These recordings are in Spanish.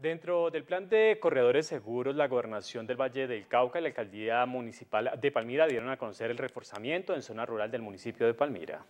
Dentro del plan de corredores seguros, la Gobernación del Valle del Cauca y la Alcaldía Municipal de Palmira dieron a conocer el reforzamiento en zona rural del municipio de Palmira.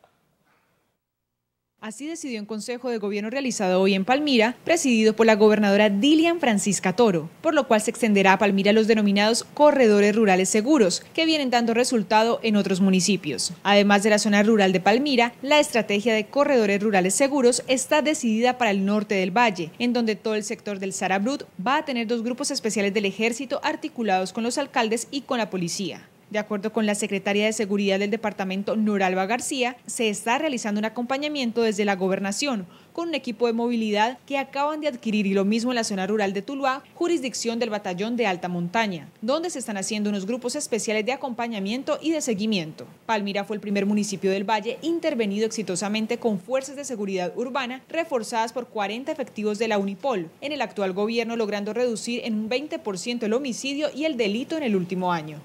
Así decidió un consejo de gobierno realizado hoy en Palmira, presidido por la gobernadora Dilian Francisca Toro, por lo cual se extenderá a Palmira los denominados corredores rurales seguros, que vienen dando resultado en otros municipios. Además de la zona rural de Palmira, la estrategia de corredores rurales seguros está decidida para el norte del valle, en donde todo el sector del Sarabrut va a tener dos grupos especiales del ejército articulados con los alcaldes y con la policía. De acuerdo con la secretaria de Seguridad del departamento, Noralba García, se está realizando un acompañamiento desde la gobernación con un equipo de movilidad que acaban de adquirir y lo mismo en la zona rural de Tuluá, jurisdicción del batallón de alta montaña, donde se están haciendo unos grupos especiales de acompañamiento y de seguimiento. Palmira fue el primer municipio del valle intervenido exitosamente con fuerzas de seguridad urbana reforzadas por 40 efectivos de la Unipol, en el actual gobierno logrando reducir en un 20% el homicidio y el delito en el último año.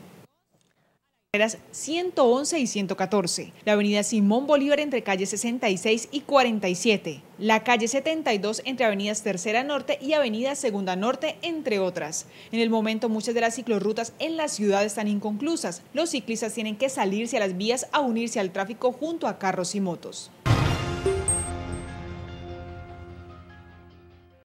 111 y 114, la avenida Simón Bolívar entre calles 66 y 47, la calle 72 entre avenidas Tercera Norte y avenida Segunda Norte, entre otras. En el momento muchas de las ciclorrutas en la ciudad están inconclusas. Los ciclistas tienen que salirse a las vías a unirse al tráfico junto a carros y motos.